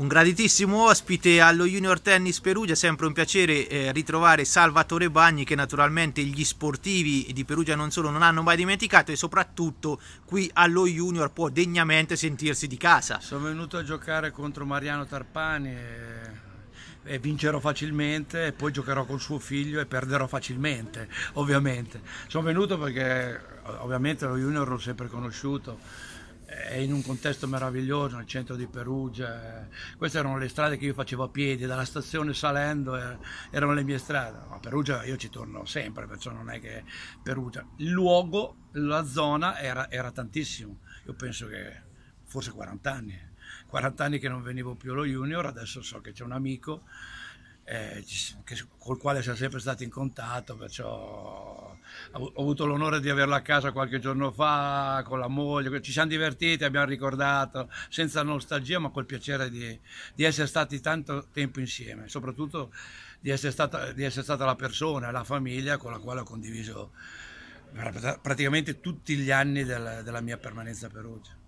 Un graditissimo ospite allo Junior Tennis Perugia, sempre un piacere eh, ritrovare Salvatore Bagni che naturalmente gli sportivi di Perugia non solo non hanno mai dimenticato e soprattutto qui allo Junior può degnamente sentirsi di casa. Sono venuto a giocare contro Mariano Tarpani e eh, e vincerò facilmente e poi giocherò con suo figlio e perderò facilmente, ovviamente. Sono venuto perché ovviamente lo Junior l'ho sempre conosciuto è eh, in un contesto meraviglioso nel centro di Perugia. Eh. Queste erano le strade che io facevo a piedi, dalla stazione salendo eh, erano le mie strade. A Perugia io ci torno sempre, perciò non è che Perugia. Il luogo, la zona era, era tantissimo, io penso che forse 40 anni. 40 anni che non venivo più allo junior, adesso so che c'è un amico eh, che, col quale siamo sempre stati in contatto, perciò ho avuto l'onore di averla a casa qualche giorno fa con la moglie, ci siamo divertiti, abbiamo ricordato, senza nostalgia ma col piacere di, di essere stati tanto tempo insieme, soprattutto di essere, stata, di essere stata la persona, la famiglia con la quale ho condiviso praticamente tutti gli anni della, della mia permanenza a Perugia.